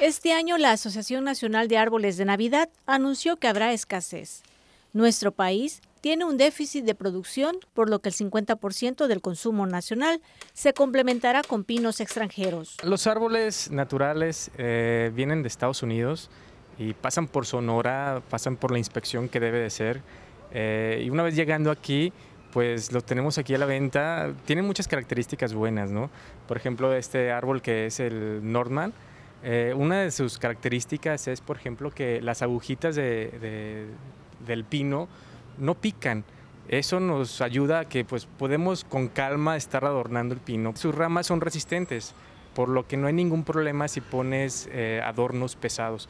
Este año la Asociación Nacional de Árboles de Navidad anunció que habrá escasez. Nuestro país tiene un déficit de producción, por lo que el 50% del consumo nacional se complementará con pinos extranjeros. Los árboles naturales eh, vienen de Estados Unidos y pasan por Sonora, pasan por la inspección que debe de ser. Eh, y una vez llegando aquí, pues lo tenemos aquí a la venta. Tienen muchas características buenas, ¿no? Por ejemplo, este árbol que es el Nordman, eh, una de sus características es, por ejemplo, que las agujitas del pino no pican. Eso nos ayuda a que pues, podemos con calma estar adornando el pino. Sus ramas son resistentes, por lo que no hay ningún problema si pones eh, adornos pesados.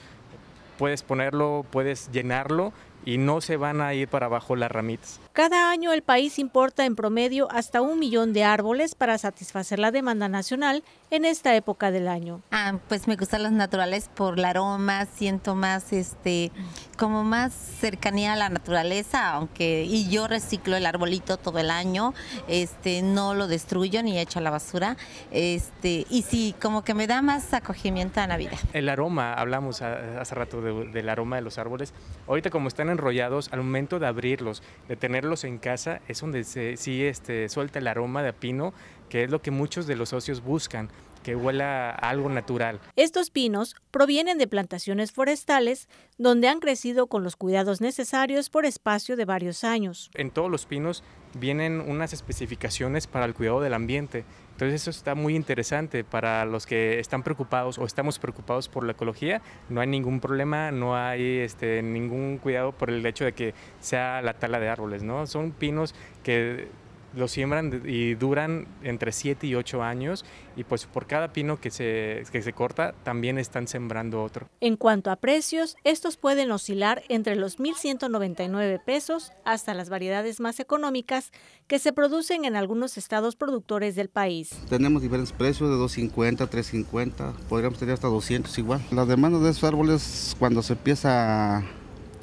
Puedes ponerlo, puedes llenarlo y no se van a ir para abajo las ramitas. Cada año el país importa en promedio hasta un millón de árboles para satisfacer la demanda nacional en esta época del año. Ah, pues me gustan los naturales por el aroma, siento más este como más cercanía a la naturaleza, aunque y yo reciclo el arbolito todo el año, este no lo destruyo ni echo a la basura, este y sí, como que me da más acogimiento a Navidad. El aroma, hablamos ah, hace rato del aroma de los árboles. Ahorita como están en enrollados, al momento de abrirlos, de tenerlos en casa, es donde se, sí este, suelta el aroma de pino, que es lo que muchos de los socios buscan que huela algo natural. Estos pinos provienen de plantaciones forestales donde han crecido con los cuidados necesarios por espacio de varios años. En todos los pinos vienen unas especificaciones para el cuidado del ambiente. Entonces eso está muy interesante para los que están preocupados o estamos preocupados por la ecología. No hay ningún problema, no hay este, ningún cuidado por el hecho de que sea la tala de árboles. ¿no? Son pinos que lo siembran y duran entre 7 y 8 años y pues por cada pino que se, que se corta también están sembrando otro. En cuanto a precios, estos pueden oscilar entre los 1.199 pesos hasta las variedades más económicas que se producen en algunos estados productores del país. Tenemos diferentes precios de 2.50, 3.50, podríamos tener hasta 200 igual. La demanda de esos árboles cuando se empieza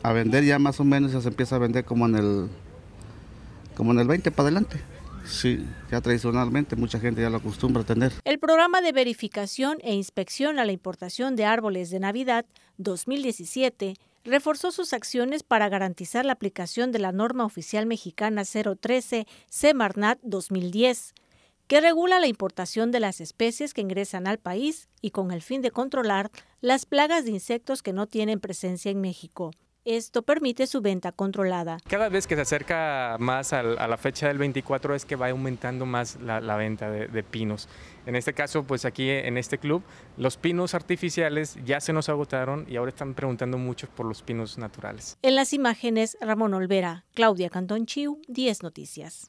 a vender ya más o menos ya se empieza a vender como en el como en el 20 para adelante. Sí, ya tradicionalmente mucha gente ya lo acostumbra a tener. El programa de verificación e inspección a la importación de árboles de Navidad 2017 reforzó sus acciones para garantizar la aplicación de la norma oficial mexicana 013 cmarnat 2010, que regula la importación de las especies que ingresan al país y con el fin de controlar las plagas de insectos que no tienen presencia en México. Esto permite su venta controlada. Cada vez que se acerca más a la fecha del 24 es que va aumentando más la, venta de, de, pinos. En este caso, pues aquí en este club, los pinos artificiales ya se nos agotaron y ahora están preguntando mucho por los pinos naturales. En las imágenes, Ramón Olvera, Claudia Cantón Chiu, 10 Noticias.